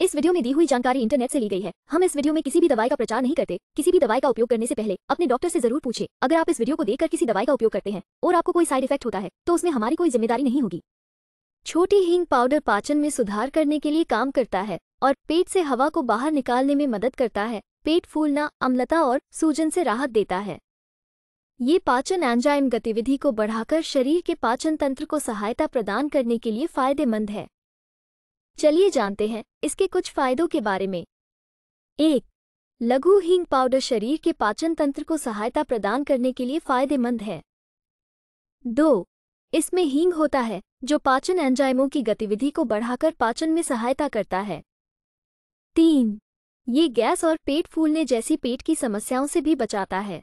इस वीडियो में दी हुई जानकारी इंटरनेट से ली गई है हम इस वीडियो में किसी भी दवाई का प्रचार नहीं करते किसी भी दवाई का उपयोग करने से पहले अपने डॉक्टर से जरूर पूछे अगर आप इस वीडियो को देखकर किसी दवाई का उपयोग करते हैं और आपको कोई साइड इफेक्ट होता है तो उसमें हमारी कोई जिम्मेदारी नहीं होगी छोटी हींग पाउडर पाचन में सुधार करने के लिए काम करता है और पेट से हवा को बाहर निकालने में मदद करता है पेट फूलना अम्लता और सूजन से राहत देता है ये पाचन एंजाइम गतिविधि को बढ़ाकर शरीर के पाचन तंत्र को सहायता प्रदान करने के लिए फायदेमंद है चलिए जानते हैं इसके कुछ फायदों के बारे में एक लघु हींग पाउडर शरीर के पाचन तंत्र को सहायता प्रदान करने के लिए फायदेमंद है दो इसमें हींग होता है जो पाचन एंजाइमों की गतिविधि को बढ़ाकर पाचन में सहायता करता है तीन ये गैस और पेट फूलने जैसी पेट की समस्याओं से भी बचाता है